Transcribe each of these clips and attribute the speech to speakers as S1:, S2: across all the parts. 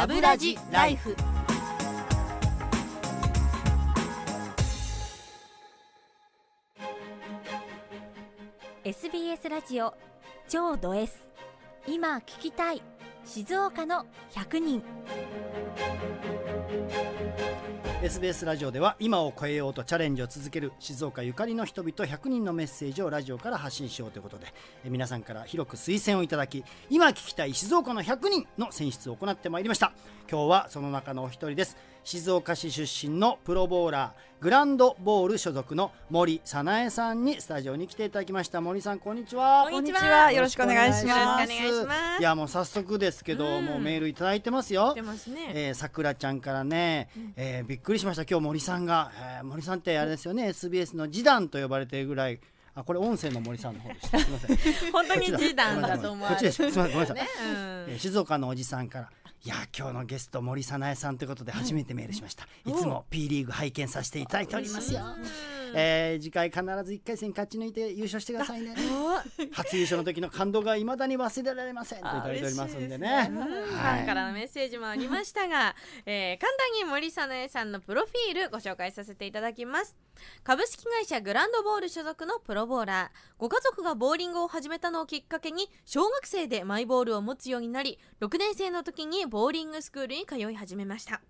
S1: ラブラジライフ」SBS
S2: ラジオ超ド S 今聞きたい静岡の
S1: 100人 SBS ラジオでは今を超えようとチャレンジを続ける静岡ゆかりの人々100人のメッセージをラジオから発信しようということで皆さんから広く推薦をいただき今聞きたい静岡の100人の選出を行ってまいりました今日はその中のお一人です静岡市出身のプロボーラーグランドボール所属の森早苗さんにスタジオに来ていただきました森さんこんにちはこんにちはよろしくお願いしますいやもう早速ですけど、うん、もうメールいいてますよ出えー、さくらちゃんからね、うえー、びっくりしました今日森さんが、えー、森さんってあれですよね、うん、SBS の示談と呼ばれてるぐらいあこれ音声の森さんの方でしたすみません 本当に示談だと思われるこっちですすみませんごめんなさい、ねうん、え静岡のおじさんからいや今日のゲスト森早苗さんということで初めてメールしました、い、つも P リーグ拝見させていただいておりますよ。えー、次回必ず1回戦勝ち抜いて優勝してくださいね初優勝の時の感動がいまだに忘れられませんと言われておりますんでねファンか
S3: らのメッセージもありましたが、えー、簡単に森さなえさんのプロフィールご紹介させていただきます株式会社グランドボール所属のプロボーラーご家族がボーリングを始めたのをきっかけに小学生でマイボールを持つようになり6年生の時にボーリングスクールに通い始めました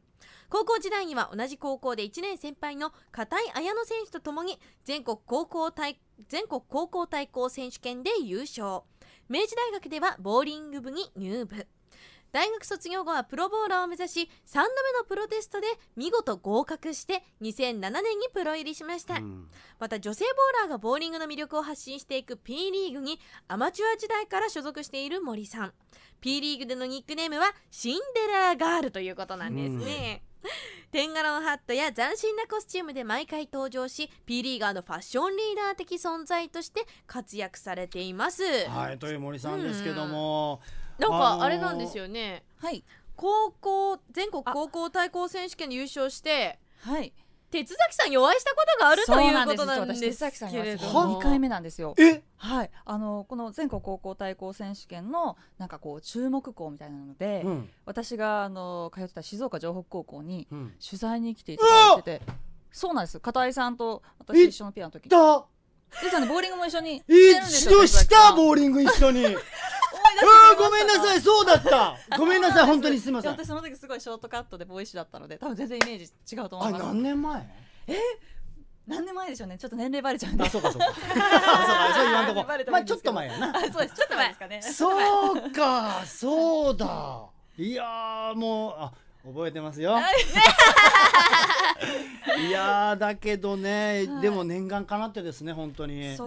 S3: 高校時代には同じ高校で1年先輩の片井綾乃選手とともに全国高校対全国高校対抗選手権で優勝明治大学ではボーリング部に入部大学卒業後はプロボウラーを目指し3度目のプロテストで見事合格して2007年にプロ入りしました、うん、また女性ボウラーがボウリングの魅力を発信していく P リーグにアマチュア時代から所属している森さん P リーグでのニックネームはシンデレラガールということなんですね、うんガロンハットや斬新なコスチュームで毎回登場し P リーガーのファッションリーダー的存在として活躍されています。は
S1: いという森さんですけども、なんかあれなんですよ
S3: ね。はい。高校全国高校対抗選手権で優勝してはい。鉄崎さんにお会いしたこ
S1: とがあるということなんですけれども。二回目
S2: なんですよ。えはい。あのこの全国高校対抗選手権のなんかこう注目校みたいなので、うん私があの通ってた静岡城北高校に取材に来ていただいてて。そうなんです片井さんと私一緒のピアの時にだですよねボーリングも一緒にしてるんでえすよしど
S1: したボーリング一緒にごめんなさいそうだったごめんなさい本当にすみません私
S2: その時すごいショートカットでボーイッシュだったので多分全然イメージ違うと思います何年前え何年前でしょうねちょっと年齢バレちゃうんであそうかそうかそうか
S1: まあちょっと前やなそうですちょっと前ですかねそうかそうだいやもうあ覚えてますよ いやだけどね、でも念願かなってですね本当にそう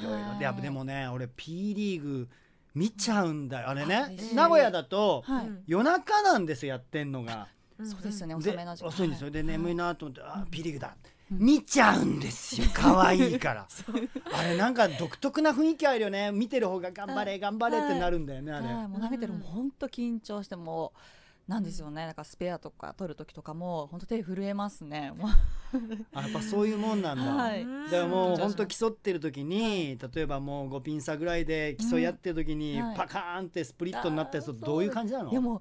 S1: いろいろでもね俺 P リーグ見ちゃうんだよあれね、名古屋だと、夜中なんですやってんのが、
S2: そうですよね遅めの時間遅いんですよ
S1: で眠いなと思って、あピリグだ見ちゃうんですよ 可愛いからあれなんか独特な雰囲気あるよね見てる方が頑張れ頑張れってなるんだよね、あれ、もう投げてるもうほん緊
S2: 張してもうなんですよね、なんかスペアとか取る時とかも本当手震えますね
S1: あやっぱそういうもんなんだ、はい、だからもう本当競ってる時に、はい、例えばもう5ピン差ぐらいで競い合ってる時に、うんはい、パカーンってスプリットになったやつどういう感じなのいや
S2: もう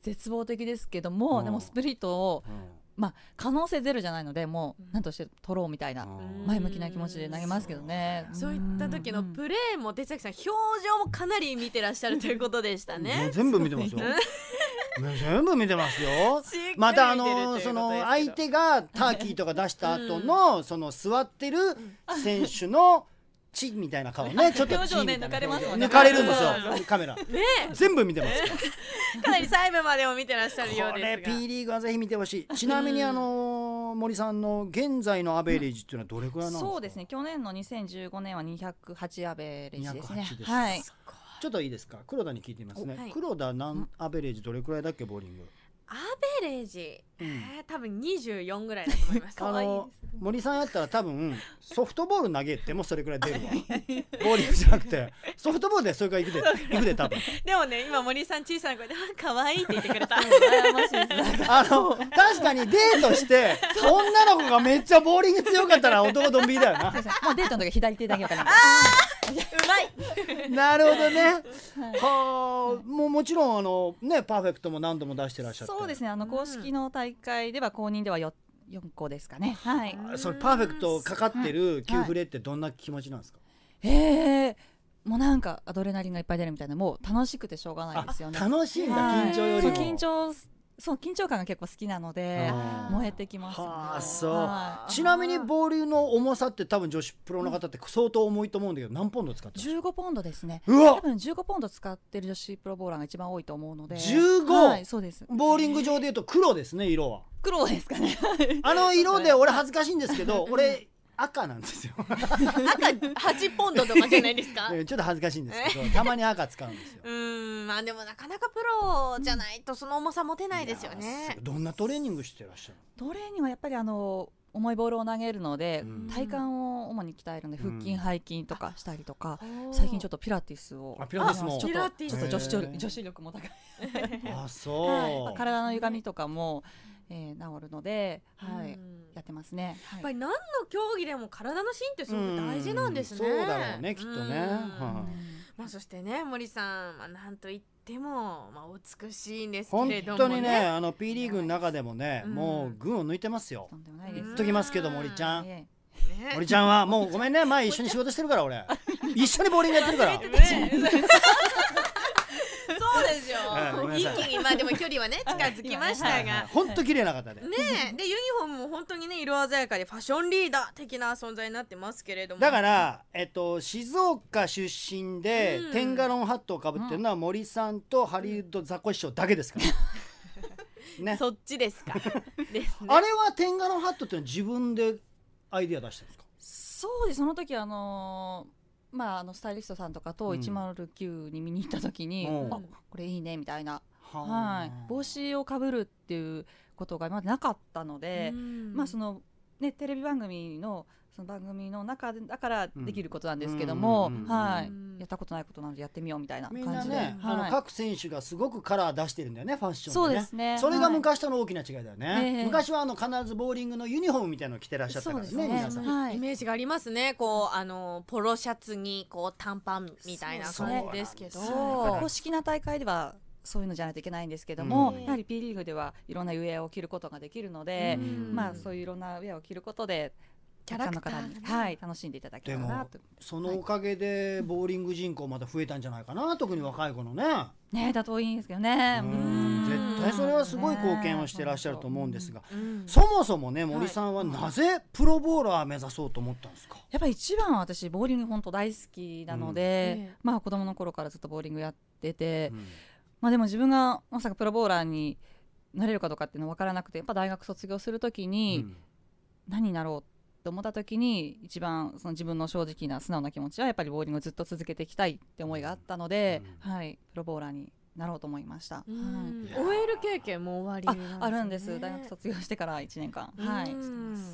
S2: 絶望的ですけども、うん、でもスプリットを、うんまあ、可能性ゼロじゃないのでもう何として取ろうみたいな前向
S3: きな気持ちで投げますけどねそういった時のプレーも哲崎さん表情もかなり見てらっしゃるということでしたね全部見てますよ
S1: 全部見てますよ。またあのその相手がターキーとか出した後の、その座ってる選手の。チみたいな顔ね、ちょっとね抜かれますもんね。抜かれるんですよ、カメラ。全部見てます。かなり細部までも見てらっしゃるようですが。P リーグはぜひ見てほしい。ちなみにあの森さんの現在のアベレージっていうのはどれくらいなんですか。そ
S2: うですね、去年の2015年は208
S3: アベレージですね。はい。
S1: ちょっといいですか黒田に聞いてみますね、はい、黒田なんアベレージどれくらいだっけボーリング
S3: アベレージ、うん、えー、多分24ぐらいだと思
S1: います あの森さんやったら多分 ソフトボール投げてもそれくらい出るわ ボーリングじゃなくてソフトボールでそれくらいくで行くで多分
S3: でもね今森さん小さな声で「可愛いって言ってくれた
S1: あの確かにデートして女の子がめっちゃボーリング強かったら男ドン引だよなもデートの時左手だけかなああうまいなるほどね、はあもうもちろんあのねパーフェクトも何度も出してらっしゃってそ
S2: うですねあの公式の大会では公認では4四個ですかね。はい。それパーフェクトかかってる急フレっ
S1: てどんな気持ちなんですか。はいはい、
S2: ええーもうなんかアドレナリンがいっぱい出るみたいなもう楽しくてしょうがないですよね楽しいんだ、緊張よりも緊張その緊張感が結構好きなので燃えてきます、ね、あそう、ちなみに
S1: ボールの重さって多分女子プロの方って相当重いと思うんだけど何ポンド使って
S2: る15ポンドですね
S1: 多分15ポンド使ってる女子プロボーラーが一番多いと思うので 15?、はい、そうですボーリング場でいうと黒ですね色は黒ですかねあの色で俺恥ずかしいんですけど 俺赤なんですよ赤8ポンドとかじゃないですか ちょっと恥ずかしいんですけどたまに赤使うんです
S3: ようんまあでもなかなかプロじゃないとその重さ持てないですよね
S1: どんなトレーニングしてらっしゃる
S3: トレーニングはやっぱりあの
S2: 重いボールを投げるので、うん、体幹を主に鍛えるので腹筋背筋とかしたりとか、うん、最近ちょっとピラティスをピラティスもちょっと女子力も高いあそう、は い体の歪みとかもえー、治るので、はい、や
S3: ってますね、はい、やっぱり何の競技でも体の芯ってすごく大事なんですね。そうだろうねきっとね。はあ、まあそしてね森さん、まあ、なんといっても、まあ、美しいんですけれども、ね、本当にねあ
S1: の P リーグの中でもね、うん、もう群を抜いてますよ。と言っときますけど森ちゃん。ね、
S3: 森ちゃんはもうご
S1: めんね前一緒に仕事してるから俺 一緒にボーリングやってるから。そうですよ、一気にまあでも距
S3: 離はね近づきましたが本
S1: 当綺麗な方でね
S3: でユニフォームも本当にね色鮮やかでファッションリーダー的な存在になってますけれどもだから
S1: えっと静岡出身で、うん、テンガロンハットをかぶってるのは森さんとハリウッドザコシショウだけですから、ね、そっちですか です、ね、あれは天下のハットって自分でアイディア出したんですか
S2: そうですその時あのーまあ、あのスタイリストさんとかと109に見に行った時に、うん、あこれいいねみたいな、はい、帽子をかぶるっていうことが今までなかったので、まあ、そのね、テレビ番組のその番組の中でだからできることなんですけども、は
S1: いやったことないことなのでやってみようみたいな感じでみんなね、はい、あの各選手がすごくカラー出してるんだよねファッション、ね、そうですねそれが昔との大きな違いだよね、はい、昔はあの必ずボーリングのユニフォームみたいなの着てらっしゃったからねね皆さん、は
S3: い、イメージがありますねこうあのポロシャツにこう短パンみたいな感じですけど
S2: 公式な
S1: 大会では
S2: そういうのじゃないといけないんですけども、うん、やはり P リーグではいろんなウエアを着ることができるので、うん、まあそういういろんなウエアを着ることで。キャラクター、のはい、楽しんでいただければなと
S1: そのおかげで、ボーリング人口また増えたんじゃないかな特に若い子のね
S2: ねだといいんですけどね
S1: 絶対それはすごい貢献をしてらっしゃると思うんですが、ねうんうん、そもそもね森さんはなぜプロボウラー目指そうと思ったんですか、
S2: やっぱり一番私ボーリング本当大好きなので、うん、まあ子供の頃からずっとボーリングやってて、うんまあ、でも自分がまさかプロボウラーになれるかどうかっていうのは分からなくてやっぱ大学卒業する時に何になろうと思った時に一番その自分の正直な素直な気持ちはやっぱりボウリングをずっと続けていきたいって思いがあったので、うん、はい、プロボウラーになろうと思いました。はい、OL 経験も終わり、ね、あるんです。大学卒業してから1年間、はい、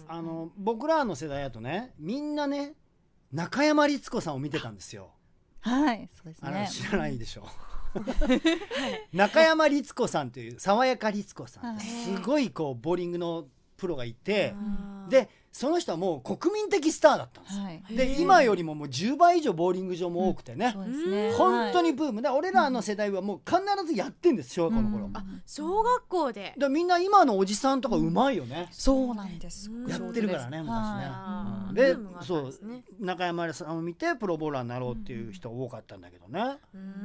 S1: あの僕らの世代だとね、みんなね中山律子さんを見てたんですよ。
S2: はい、そ
S1: うですね。知らないでしょう。中山律子さんという爽やか律子さん、すごいこうボーリングのプロがいてでその人はもう国民的スターだったん
S2: です、はい、で今より
S1: ももう10倍以上ボーリング場も多くてねう
S3: んね、本当に
S1: ブームで、俺らの世代はもう必ずやってんです小学校の頃、うん、あ小学校ででみんな今のおじさんとかうまいよね、うん、そうなんですやってるからね昔ね、で、ね、そう中山さんを見てプロボーラーになろうっていう人多かったんだけどね、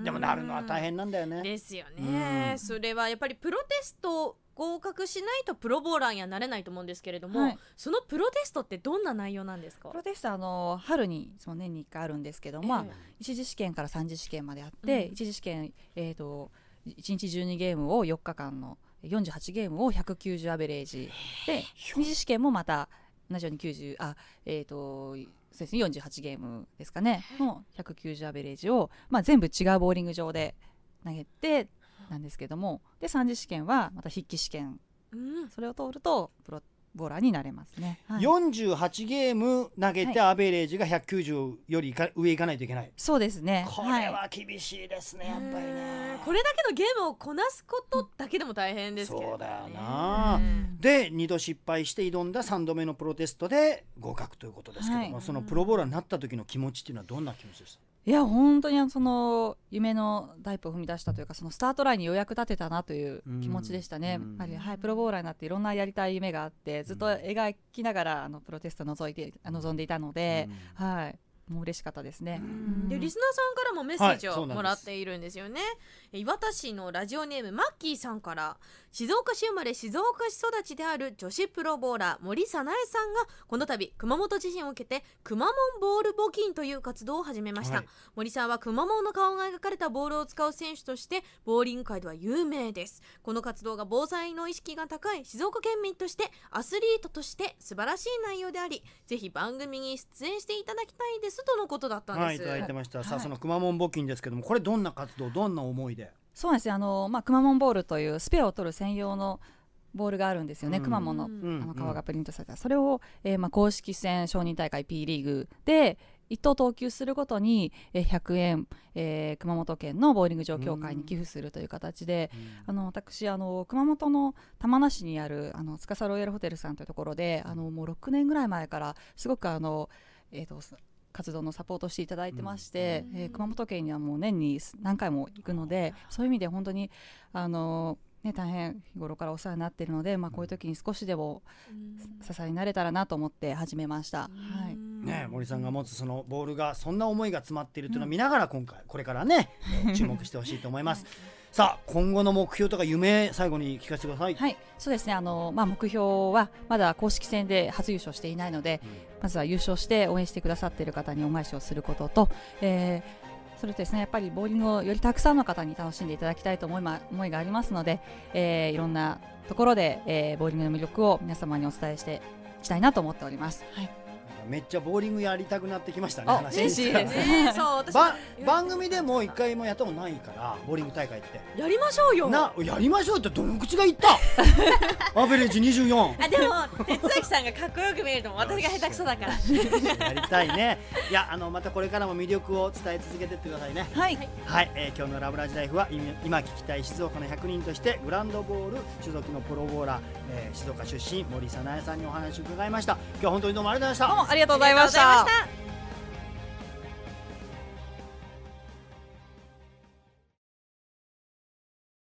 S1: でもなるのは大変なんだよねですよね、そ
S3: れはやっぱりプロテスト合格しないとプロボウラーにはなれないと思うんですけれども、はい、そのプロテストってどんな内容なんですか
S2: プロテストあの春にその年に1回あるんですけど、えー、まあ、一次試験から三次試験まであって、うん、一次試験、えーと、と1日12ゲームを4日間の48ゲームを190アベレージで二次試験もまた同じように90あえっ、ー、とそうですね48ゲームですかねの190アベレージを、まあ、全部違うボーリング場で投げてなんですけどもで三次試験はまた筆記試験、うん、それを通るとプロボラになれます
S1: ね、はい、48ゲーム投げてアベレージが190よりいか上行かないといけないそ
S3: うですねこれは厳
S1: しいですね、はい、やっぱり
S3: ねこれだけのゲームをこなすことだけでも大変ですけど、ね、そうだよ
S1: なで二度失敗して挑んだ三度目のプロテストで合格
S3: ということですけども、はい、そのプロ
S1: ボラになった時の気持ちっていうのはどんな気持ちですた
S2: いや本当にその夢の第歩を踏み出したというかそのスタートラインにようやく立てたなという気持ちでしたね、うん、やはり、はい、プロボウラーになっていろんなやりたい夢があってずっと描きながらあのプロテストを覗いて望んでいたので、うん、はい、もう嬉しかったですねでリス
S3: ナーさんからもメッセージをもらっているんですよね、はい、岩田市のラジオネームマッキーさんから静岡市生まれ静岡市育ちである女子プロボーラー森早苗さんがこの度熊本地震を受けてくまモンボール募金という活動を始めました、はい、森さんはくまモンの顔が描かれたボールを使う選手としてボーリング界では有名ですこの活動が防災の意識が高い静岡県民としてアスリートとして素晴らしい内容でありぜひ番組に出演していただきたいですスとのことだったんです。はい、いただいてました。さあ、その
S1: くまモン募金ですけども、これどんな活動、どんな思いで。
S2: そうなんですよ。あの、まあ、くまモンボールというスペアを取る専用の。ボールがあるんですよね、くまモンの,、あの皮がプリントされた、それを、えーまあ、公式戦承認大会 P リーグで一等投球するごとに、えー、100円、えー、熊本県のボーリング場協会に寄付するという形で、うん、あの私あの熊本の玉名市にあるあの司ロイヤルホテルさんというところであのもう6年ぐらい前からすごくあのえーと、と活動のサポートしていただいてまして、うん、えー、熊本県にはもう年に何回も行くのでそういう意味で本当にあのね、大変日頃からお世話になっているので、まあ、こういう時に少しでも支えになれたらなと思って始めました、は
S1: いね、森さんが持つそのボールがそんな思いが詰まっているというのを見ながら今回これからね、注目してほしいと思います。さあ今後の目標とか夢最後に聞かせてください。は
S2: い、そうですね。あのまあ目標はまだ公式戦で初優勝していないので、うん、まずは優勝して応援してくださっている方にお返しをすることと、えー、それとですねやっぱりボーリングをよりたくさんの方に楽しんでいただきたいと思いま思いがありますので、えー、いろんなところで、えー、ボーリングの魅力を皆様にお伝えしていきたいなと思っております。はい。
S1: めっちゃボーリングやりたくなってきましたね。嬉しいですね。そう私番組でも一回もやったことないからボーリング大会って。やりましょうよ。なやりましょうってどの口が言った。アベレージ二十四。あでも
S3: 哲崎さんがかっこよく見えると私が下手くそだから。
S1: やりたいね。いやあのまたこれからも魅力を伝え続けてってくださいね。はい。はい、えー、今日のラブラジライフは今今聞きたい静岡の百人としてグランドボール所属のプロボーラー、えー、静岡出身森早苗さんにお話を伺いました。今日本当にどうもありがとうございました。ありがとうございました。